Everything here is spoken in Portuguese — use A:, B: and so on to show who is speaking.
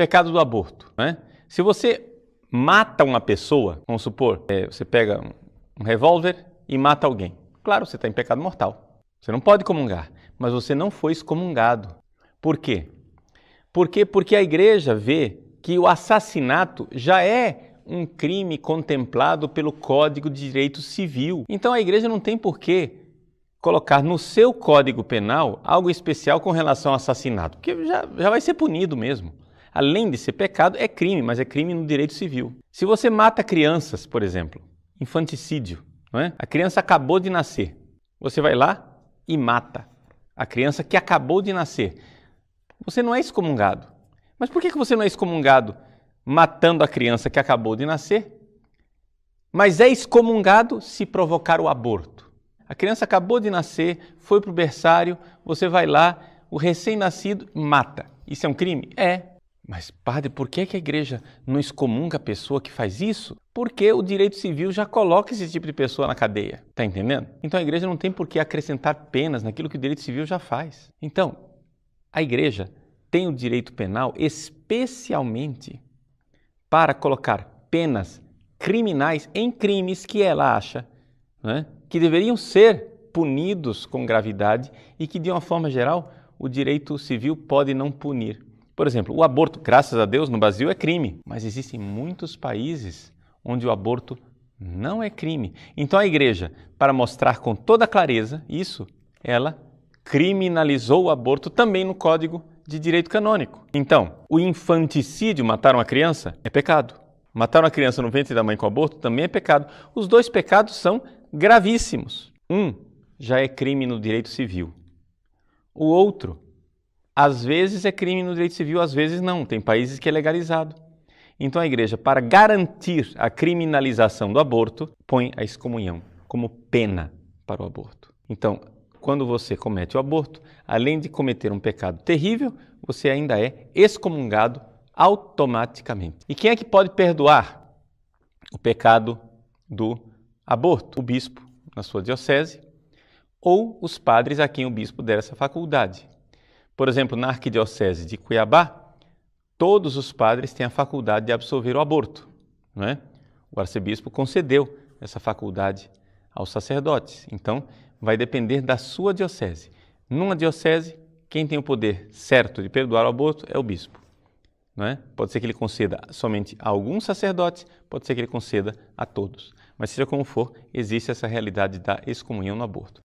A: pecado do aborto, né? Se você mata uma pessoa, vamos supor, é, você pega um, um revólver e mata alguém. Claro, você está em pecado mortal. Você não pode comungar, mas você não foi excomungado. Por quê? Porque, porque a igreja vê que o assassinato já é um crime contemplado pelo Código de Direito Civil. Então a igreja não tem por que colocar no seu Código Penal algo especial com relação ao assassinato, porque já, já vai ser punido mesmo além de ser pecado, é crime, mas é crime no direito civil. Se você mata crianças, por exemplo, infanticídio, não é? a criança acabou de nascer, você vai lá e mata a criança que acabou de nascer. Você não é excomungado. Mas por que você não é excomungado matando a criança que acabou de nascer? Mas é excomungado se provocar o aborto. A criança acabou de nascer, foi para o berçário, você vai lá, o recém-nascido mata. Isso é um crime? É. Mas, padre, por que, é que a igreja não excomunga a pessoa que faz isso? Porque o direito civil já coloca esse tipo de pessoa na cadeia. está entendendo? Então a igreja não tem por que acrescentar penas naquilo que o direito civil já faz. Então, a igreja tem o direito penal especialmente para colocar penas criminais em crimes que ela acha né, que deveriam ser punidos com gravidade e que, de uma forma geral, o direito civil pode não punir. Por exemplo, o aborto, graças a Deus, no Brasil é crime, mas existem muitos países onde o aborto não é crime. Então a igreja, para mostrar com toda clareza isso, ela criminalizou o aborto também no Código de Direito Canônico. Então, o infanticídio, matar uma criança, é pecado. Matar uma criança no ventre da mãe com aborto também é pecado. Os dois pecados são gravíssimos. Um já é crime no direito civil. O outro às vezes é crime no direito civil, às vezes não. Tem países que é legalizado. Então a igreja, para garantir a criminalização do aborto, põe a excomunhão como pena para o aborto. Então, quando você comete o aborto, além de cometer um pecado terrível, você ainda é excomungado automaticamente. E quem é que pode perdoar o pecado do aborto? O bispo, na sua diocese, ou os padres a quem o bispo der essa faculdade. Por exemplo, na Arquidiocese de Cuiabá, todos os padres têm a faculdade de absolver o aborto. Não é? O arcebispo concedeu essa faculdade aos sacerdotes. Então, vai depender da sua diocese. Numa diocese, quem tem o poder certo de perdoar o aborto é o bispo. Não é? Pode ser que ele conceda somente a alguns sacerdotes, pode ser que ele conceda a todos. Mas, seja como for, existe essa realidade da excomunhão no aborto.